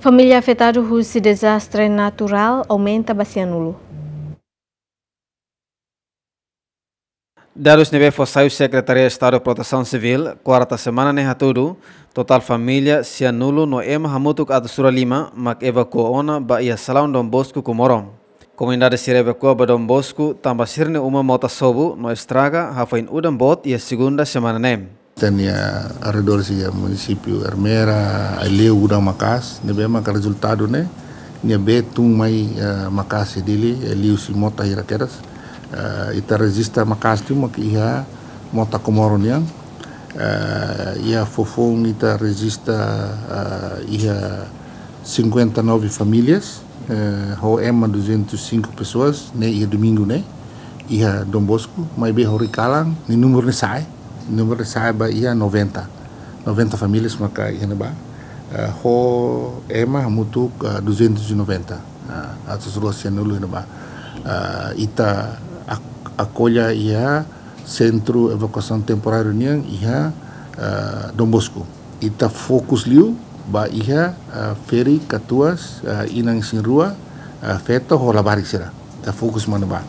Família afetada por esse desastre natural aumenta Bacianulo. Dados nível foi o Secretaria de Estado de Proteção Civil, quarta semana nem né, tudo, total família Cianulo no Ema Hamutuk sura Lima, mas evacuou ona ba don salão Dom Bosco Kumorong. Comunidade se evacuou para Dom Bosco, também sirne uma mota sobo no estraga, hafain udambot bot e a segunda semana nem tenia arredores do município Hermera, Aileu, o da Macas, né bem resultado né, né bem tum mai Macas dele, mota o ita resista Macas tu mak iha mota komoronian, ia fofong ita resista iha 59 famílias, duzentos 205 pessoas, né, ia domingo né, ia Dom Bosco, mai bem Horikalang, nem número ne sai, número saiba ia 90 90 famílias maka ia ba ho ema mutu 290 as ruas yang dulu ba ita acolha ia centro evacuação temporário niang ia ah, Dom Bosco ita fokus liu ba ia uh, ah, ferry katuas uh, ah, inang sinrua uh, feta ho labari sira ta fokus mana ba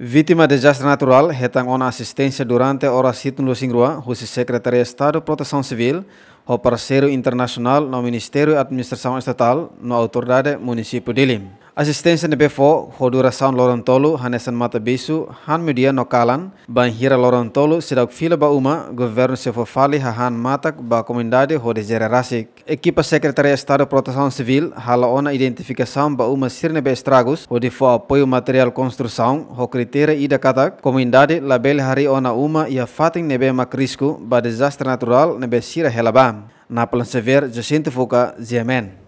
Vítima de desastre natural, ona asistensi durante a hora sítio do Singrua, o Secretaria de Estado de Proteção Civil, o parceiro internacional no Ministério da Administração Estatal, No Autoridade Município de Lima. Assistência sound roduração Lorontolo, Hanesan Mata bisu Han Media Nokalan, Banhira Lorontolo, Sidak Fila Bauma, fali ha han Matak, Ba Comendade, jere Rasik. Equipa Secretaria de Estado de Proteção Civil, uma Identificação Bauma Sirnebe Estragos, fo Apoio Material Construção, kriteria Ida Katak, Comendade, Label Hari Ona Uma ia a Fatin Nebe Macrisco, Ba Desastre Natural, Nebe Sira Helabam. Na Sever, Jacinto fuka Ziemen.